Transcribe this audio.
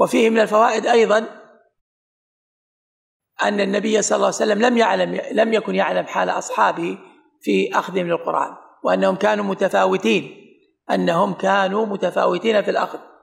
وفيه من الفوائد ايضا ان النبي صلى الله عليه وسلم لم يعلم لم يكن يعلم حال اصحابه في اخذهم للقران وانهم كانوا متفاوتين انهم كانوا متفاوتين في الاخذ